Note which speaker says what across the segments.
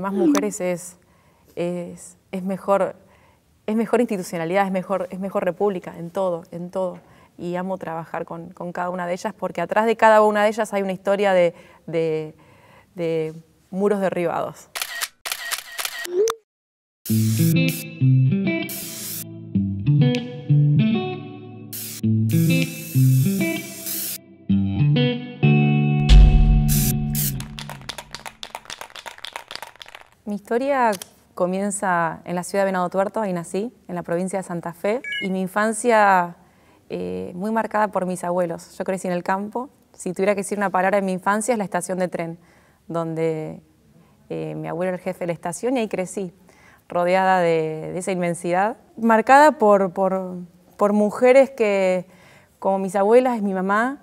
Speaker 1: Más mujeres es, es, es, mejor, es mejor institucionalidad, es mejor, es mejor república, en todo, en todo. Y amo trabajar con, con cada una de ellas porque atrás de cada una de ellas hay una historia de, de muros derribados. Mi historia comienza en la ciudad de Venado Tuerto, ahí nací, en la provincia de Santa Fe, y mi infancia eh, muy marcada por mis abuelos. Yo crecí en el campo, si tuviera que decir una palabra en mi infancia es la estación de tren, donde eh, mi abuelo era el jefe de la estación y ahí crecí, rodeada de, esa inmensidad, marcada por, mujeres que, como mis abuelas y mi mamá,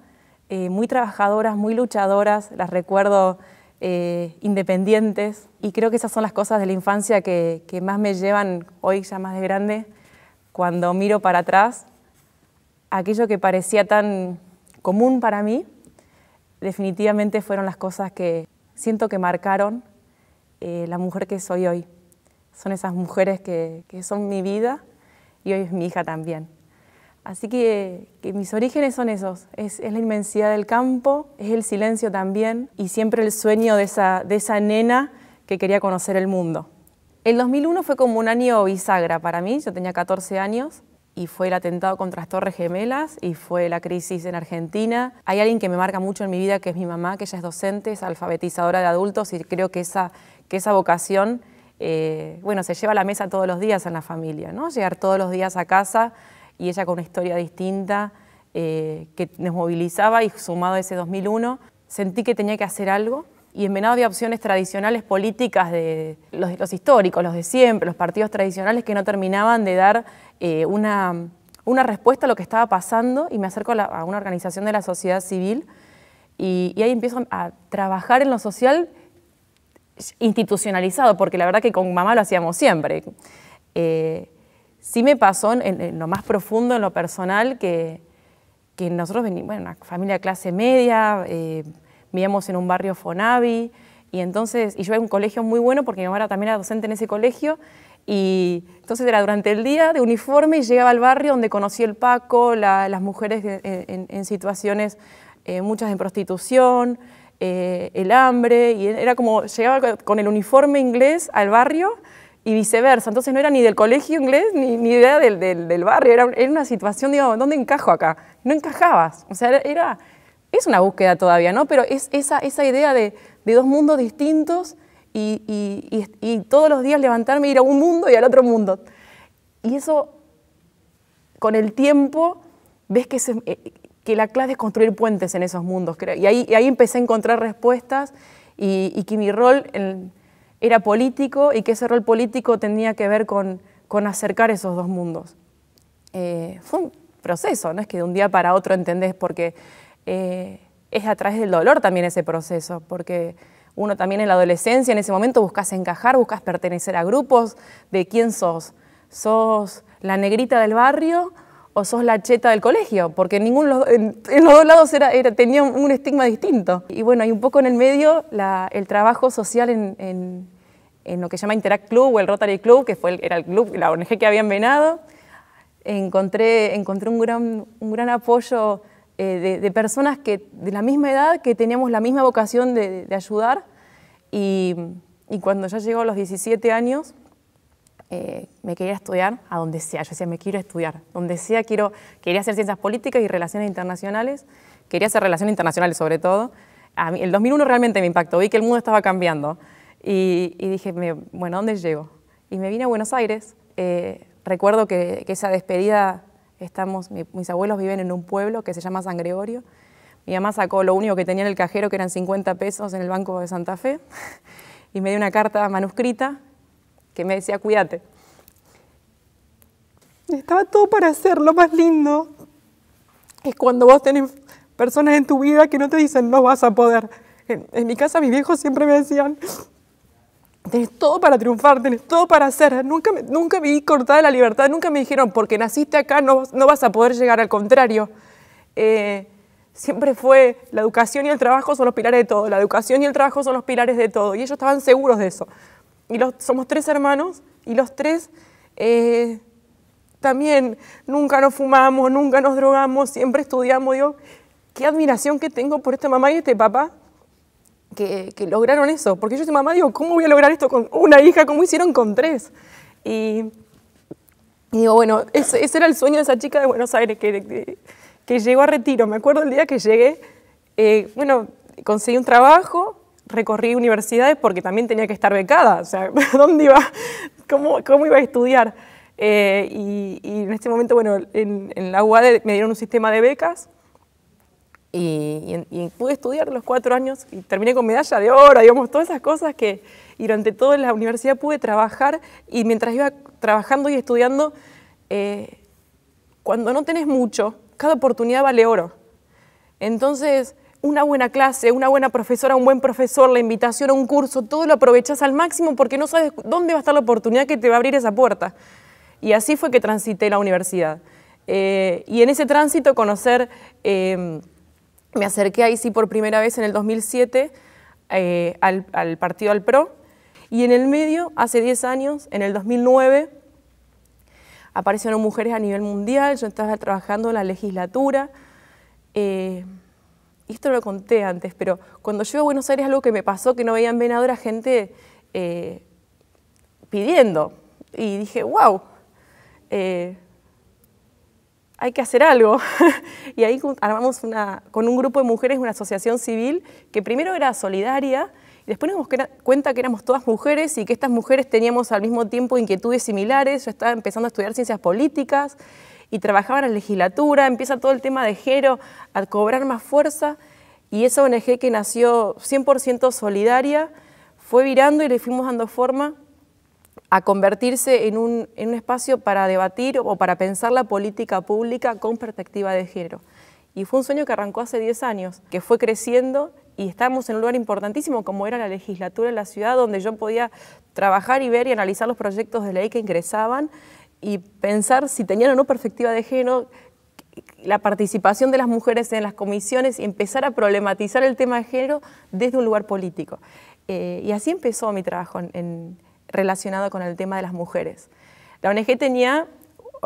Speaker 1: eh, muy trabajadoras, muy luchadoras, las recuerdo eh, independientes. Y creo que esas son las cosas de la infancia que, más me llevan hoy, ya más de grande, cuando miro para atrás. Aquello que parecía tan común para mí, definitivamente fueron las cosas que siento que marcaron eh, la mujer que soy hoy. Son esas mujeres que son mi vida y hoy es mi hija también. Así que, mis orígenes son esos, es, la inmensidad del campo, es el silencio también y siempre el sueño de esa, nena que quería conocer el mundo. El 2001 fue como un año bisagra para mí, yo tenía 14 años y fue el atentado contra las Torres Gemelas y fue la crisis en Argentina. Hay alguien que me marca mucho en mi vida que es mi mamá, que ella es docente, es alfabetizadora de adultos y creo que esa, vocación eh, bueno, se lleva a la mesa todos los días en la familia, ¿no? Llegar todos los días a casa y ella con una historia distinta eh, que nos movilizaba y sumado a ese 2001, sentí que tenía que hacer algo y en de había opciones tradicionales políticas de los, históricos, los de siempre, los partidos tradicionales que no terminaban de dar eh, una, respuesta a lo que estaba pasando y me acerco a, una organización de la sociedad civil y, ahí empiezo a trabajar en lo social institucionalizado, porque la verdad que con mamá lo hacíamos siempre. Eh, sí me pasó en, lo más profundo, en lo personal, que, nosotros venimos, bueno, una familia de clase media, eh, vivíamos en un barrio Fonavi, y entonces, y yo era un colegio muy bueno porque mi mamá también era docente en ese colegio, y entonces era durante el día de uniforme y llegaba al barrio donde conocí el Paco, las mujeres en, situaciones, eh, muchas en prostitución, eh, el hambre, y era como llegaba con el uniforme inglés al barrio y viceversa. Entonces no era ni del colegio inglés ni, ni idea del, barrio, era, era, una situación, digamos ¿dónde encajo acá? No encajabas, o sea, era, es una búsqueda todavía, ¿no? Pero es esa, esa idea de, de dos mundos distintos y, y, todos los días levantarme y e ir a un mundo y al otro mundo. Y eso, con el tiempo, ves que, eh, que la clave es construir puentes en esos mundos, creo. Y ahí, ahí empecé a encontrar respuestas y, que mi rol... En, era político y que ese rol político tenía que ver con, acercar esos dos mundos. Eh, fue un proceso, no es que de un día para otro entendés, porque eh, es a través del dolor también ese proceso, porque uno también en la adolescencia, en ese momento, buscas encajar, buscas pertenecer a grupos, de quién sos. ¿Sos la negrita del barrio? o sos la cheta del colegio, porque en, los dos lados era, tenía un estigma distinto. Y bueno, hay un poco en el medio el trabajo social en, en, lo que se llama Interact Club o el Rotary Club, que fue era el club, la ONG que habían venado, Encontré, encontré un, gran, un gran apoyo eh, de, personas que, de la misma edad, que teníamos la misma vocación de, ayudar. Y, y cuando ya llegó a los 17 años, eh, me quería estudiar a donde sea. Yo decía, me quiero estudiar, donde sea quiero, quería hacer ciencias políticas y relaciones internacionales, quería hacer relaciones internacionales sobre todo. el 2001 realmente me impactó, vi que el mundo estaba cambiando y, dije, bueno, ¿a dónde llego? Y me vine a Buenos Aires. Eh, recuerdo que, esa despedida, estamos, mis abuelos viven en un pueblo que se llama San Gregorio. Mi mamá sacó lo único que tenía en el cajero, que eran 50 pesos en el Banco de Santa Fe, y me dio una carta manuscrita que me decía, cuídate. Estaba todo para hacer lo más lindo. Es cuando vos tenés personas en tu vida que no te dicen, no vas a poder. En, mi casa mis viejos siempre me decían, tenés todo para triunfar, tenés todo para hacer. Nunca, me, vi cortada la libertad, nunca me dijeron, porque naciste acá no, no vas a poder llegar, al contrario. Eh, siempre fue, la educación y el trabajo son los pilares de todo, la educación y el trabajo son los pilares de todo, y ellos estaban seguros de eso. Y somos tres hermanos y los tres eh, también nunca nos fumamos, nunca nos drogamos, siempre estudiamos. Digo, qué admiración que tengo por esta mamá y este papá que, lograron eso. Porque yo soy este mamá, digo, ¿cómo voy a lograr esto con una hija? ¿Cómo hicieron con tres? Y, digo, bueno, ese, era el sueño de esa chica de Buenos Aires que, llegó a retiro. Me acuerdo el día que llegué, eh, bueno, conseguí un trabajo, recorrí universidades porque también tenía que estar becada, o sea, ¿dónde iba? ¿Cómo, iba a estudiar? Eh, y, en este momento, bueno, en, la UAD me dieron un sistema de becas y, pude estudiar los cuatro años y terminé con medalla de oro, digamos, todas esas cosas que y durante en la universidad pude trabajar y mientras iba trabajando y estudiando, eh, cuando no tenés mucho, cada oportunidad vale oro. Entonces, una buena clase, una buena profesora, un buen profesor, la invitación a un curso, todo lo aprovechas al máximo porque no sabes dónde va a estar la oportunidad que te va a abrir esa puerta. Y así fue que transité la universidad. Eh, y en ese tránsito conocer, em, me acerqué ahí sí por primera vez en el 2007 eh, al, al, partido al PRO. Y en el medio, hace 10 años, en el 2009, aparecieron mujeres a nivel mundial, yo estaba trabajando en la legislatura. Eh, y esto lo conté antes, pero cuando llegué a Buenos Aires algo que me pasó que no veían en gente eh, pidiendo. Y dije, wow, eh, hay que hacer algo. y ahí armamos una, con un grupo de mujeres una asociación civil que primero era solidaria, y después nos dimos cuenta que éramos todas mujeres y que estas mujeres teníamos al mismo tiempo inquietudes similares. Yo estaba empezando a estudiar ciencias políticas y trabajaba en la legislatura, empieza todo el tema de género a cobrar más fuerza y esa ONG que nació 100% solidaria fue virando y le fuimos dando forma a convertirse en un, espacio para debatir o para pensar la política pública con perspectiva de género. Y fue un sueño que arrancó hace 10 años, que fue creciendo y estamos en un lugar importantísimo como era la legislatura en la ciudad, donde yo podía trabajar y ver y analizar los proyectos de ley que ingresaban y pensar si tenían o no perspectiva de género, la participación de las mujeres en las comisiones y empezar a problematizar el tema de género desde un lugar político. Eh, y así empezó mi trabajo relacionado con el tema de las mujeres. La ONG tenía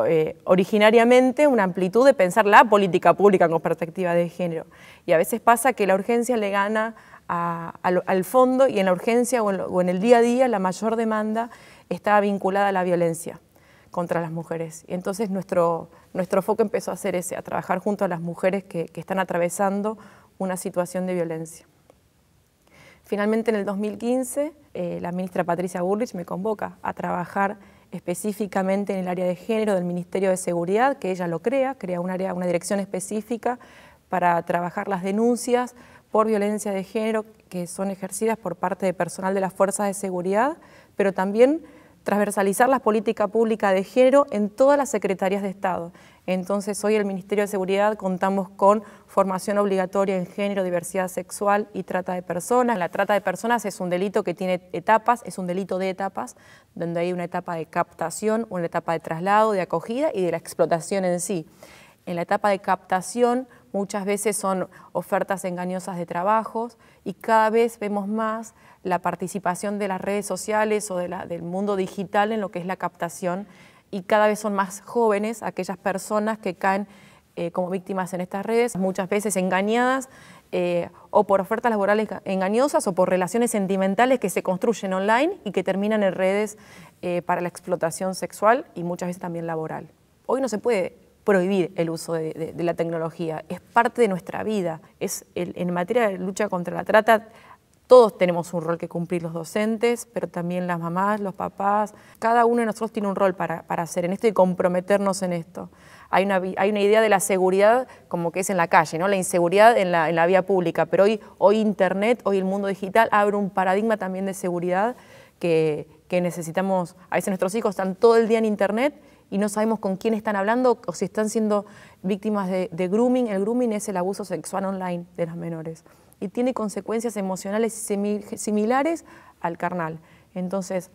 Speaker 1: eh, originariamente una amplitud de pensar la política pública con perspectiva de género. Y a veces pasa que la urgencia le gana al, fondo y en la urgencia o en, o en el día a día la mayor demanda está vinculada a la violencia contra las mujeres. Y entonces nuestro, nuestro foco empezó a ser ese, a trabajar junto a las mujeres que, están atravesando una situación de violencia. Finalmente, en el 2015, eh, la ministra Patricia Burrich me convoca a trabajar específicamente en el área de género del Ministerio de Seguridad, que ella lo crea, crea un área, una dirección específica para trabajar las denuncias por violencia de género que son ejercidas por parte de personal de las fuerzas de seguridad, pero también transversalizar las políticas públicas de género en todas las secretarías de Estado. Entonces, hoy el Ministerio de Seguridad contamos con formación obligatoria en género, diversidad sexual y trata de personas. La trata de personas es un delito que tiene etapas, es un delito de etapas, donde hay una etapa de captación, una etapa de traslado, de acogida y de la explotación en sí. En la etapa de captación, muchas veces son ofertas engañosas de trabajos y cada vez vemos más la participación de las redes sociales o del mundo digital en lo que es la captación y cada vez son más jóvenes aquellas personas que caen eh, como víctimas en estas redes, muchas veces engañadas eh, o por ofertas laborales engañosas o por relaciones sentimentales que se construyen online y que terminan en redes eh, para la explotación sexual y muchas veces también laboral. Hoy no se puede prohibir el uso de, la tecnología, es parte de nuestra vida. Es en materia de lucha contra la trata, todos tenemos un rol que cumplir los docentes, pero también las mamás, los papás, cada uno de nosotros tiene un rol para, hacer en esto y comprometernos en esto. Hay una, idea de la seguridad como que es en la calle, ¿no? la inseguridad en la, vía pública, pero hoy, hoy Internet, hoy el mundo digital abre un paradigma también de seguridad que, que necesitamos, a veces nuestros hijos están todo el día en Internet y no sabemos con quién están hablando o si están siendo víctimas de, grooming. El grooming es el abuso sexual online de las menores y tiene consecuencias emocionales similares al carnal. Entonces,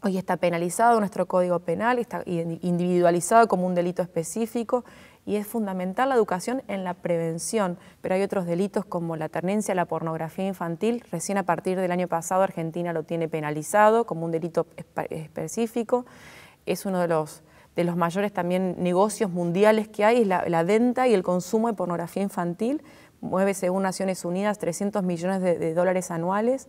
Speaker 1: Hoy está penalizado nuestro código penal, está individualizado como un delito específico y es fundamental la educación en la prevención. Pero hay otros delitos como la tenencia, la pornografía infantil. Recién a partir del año pasado Argentina lo tiene penalizado como un delito específico. Es uno de los de los mayores también negocios mundiales que hay, es la, la venta y el consumo de pornografía infantil, mueve según Naciones Unidas 300 millones de, dólares anuales.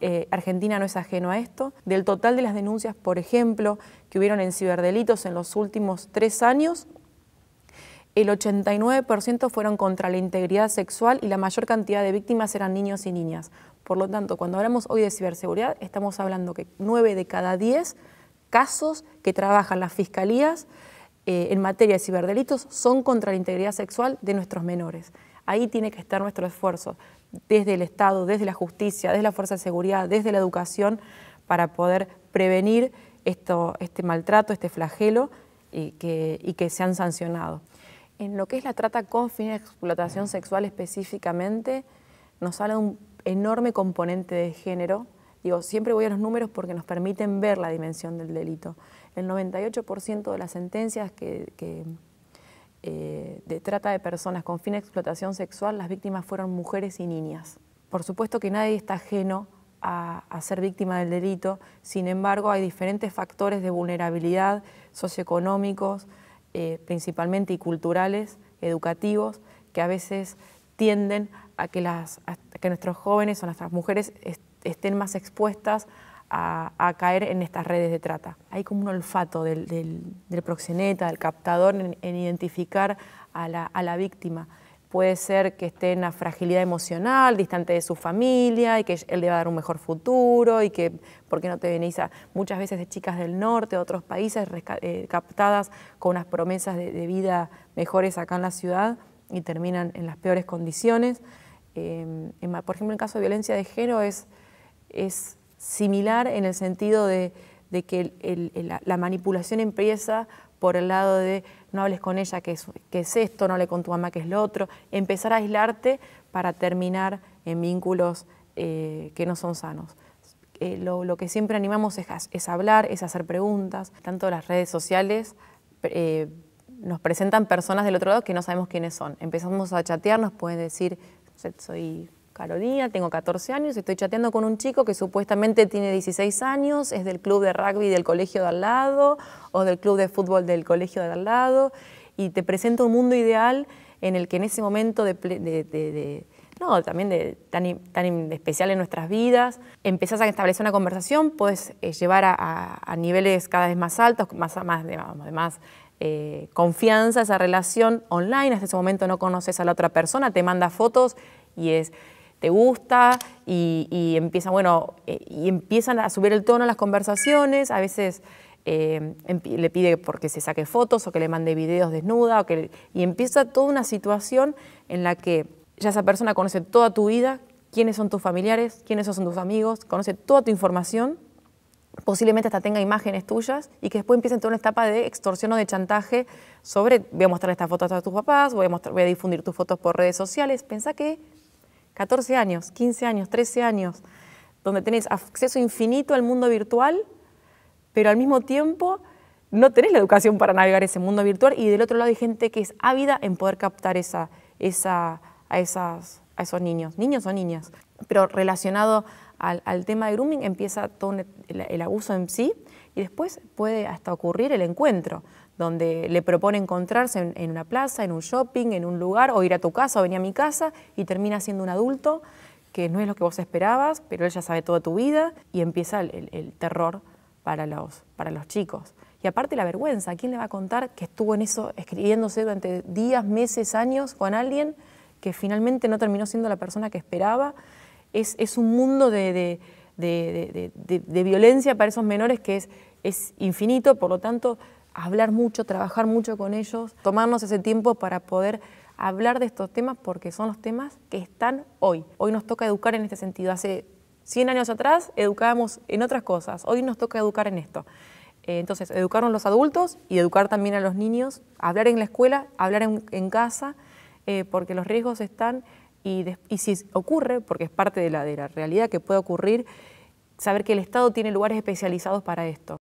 Speaker 1: Eh, Argentina no es ajeno a esto. Del total de las denuncias, por ejemplo, que hubieron en ciberdelitos en los últimos tres años, el 89% fueron contra la integridad sexual y la mayor cantidad de víctimas eran niños y niñas. Por lo tanto, cuando hablamos hoy de ciberseguridad, estamos hablando que 9 de cada 10 casos que trabajan las fiscalías eh, en materia de ciberdelitos son contra la integridad sexual de nuestros menores. Ahí tiene que estar nuestro esfuerzo, desde el Estado, desde la justicia, desde la Fuerza de Seguridad, desde la educación, para poder prevenir este maltrato, este flagelo y que, y que sean sancionados. En lo que es la trata con fines de explotación sexual específicamente, nos habla de un enorme componente de género siempre voy a los números porque nos permiten ver la dimensión del delito. El 98% de las sentencias que, eh, de trata de personas con fin de explotación sexual, las víctimas fueron mujeres y niñas. Por supuesto que nadie está ajeno a, ser víctima del delito, sin embargo hay diferentes factores de vulnerabilidad socioeconómicos, eh, principalmente y culturales, educativos, que a veces tienden a que, las, que nuestros jóvenes o nuestras mujeres estén estén más expuestas a, caer en estas redes de trata. Hay como un olfato del, proxeneta, del captador en, identificar a la, víctima. Puede ser que esté en una fragilidad emocional, distante de su familia y que él le va a dar un mejor futuro y que, ¿por qué no te venís a muchas veces de chicas del norte, de otros países, eh, captadas con unas promesas de, vida mejores acá en la ciudad y terminan en las peores condiciones? Eh, por ejemplo, en el caso de violencia de género es es similar en el sentido de, que la, manipulación empieza por el lado de no hables con ella que es, que es esto, no hables con tu mamá que es lo otro, empezar a aislarte para terminar en vínculos eh, que no son sanos. Eh, lo, que siempre animamos es, es, hablar, es hacer preguntas. Tanto las redes sociales eh, nos presentan personas del otro lado que no sabemos quiénes son. Empezamos a chatearnos, nos pueden decir, soy Carolina, tengo 14 años, estoy chateando con un chico que supuestamente tiene 16 años, es del club de rugby del colegio de al lado o del club de fútbol del colegio de al lado y te presento un mundo ideal en el que en ese momento de, no, también tan, especial en nuestras vidas. Empezás a establecer una conversación, puedes eh, llevar a, niveles cada vez más altos, más, más más, eh, confianza esa relación online. Hasta ese momento no conoces a la otra persona, te manda fotos y es te gusta y, empiezan, bueno, eh, y empiezan a subir el tono las conversaciones, a veces eh, le pide porque se saque fotos o que le mande videos desnuda, o que, y empieza toda una situación en la que ya esa persona conoce toda tu vida, quiénes son tus familiares, quiénes son tus amigos, conoce toda tu información, posiblemente hasta tenga imágenes tuyas y que después empiezan toda una etapa de extorsión o de chantaje sobre voy a mostrar estas fotos a tus papás, voy a, mostrar, voy a difundir tus fotos por redes sociales. piensa que 14 años, 15 años, 13 años, donde tenés acceso infinito al mundo virtual, pero al mismo tiempo no tenés la educación para navegar ese mundo virtual y del otro lado hay gente que es ávida en poder captar a, esos niños, niños o niñas. Pero relacionado al, tema de grooming empieza todo el abuso en sí y después puede hasta ocurrir el encuentro donde le propone encontrarse en, una plaza, en un shopping, en un lugar, o ir a tu casa o venir a mi casa, y termina siendo un adulto que no es lo que vos esperabas, pero él ya sabe toda tu vida, y empieza el, terror para los, para los chicos. Y aparte la vergüenza, ¿quién le va a contar que estuvo en eso escribiéndose durante días, meses, años con alguien que finalmente no terminó siendo la persona que esperaba? Es, un mundo de, violencia para esos menores que es, es infinito, por lo tanto hablar mucho, trabajar mucho con ellos, tomarnos ese tiempo para poder hablar de estos temas porque son los temas que están hoy. Hoy nos toca educar en este sentido. Hace 100 años atrás educábamos en otras cosas, hoy nos toca educar en esto. Eh, entonces, a los adultos y educar también a los niños, hablar en la escuela, hablar en, casa, eh, porque los riesgos están y, y, si ocurre, porque es parte de la realidad que puede ocurrir, saber que el Estado tiene lugares especializados para esto.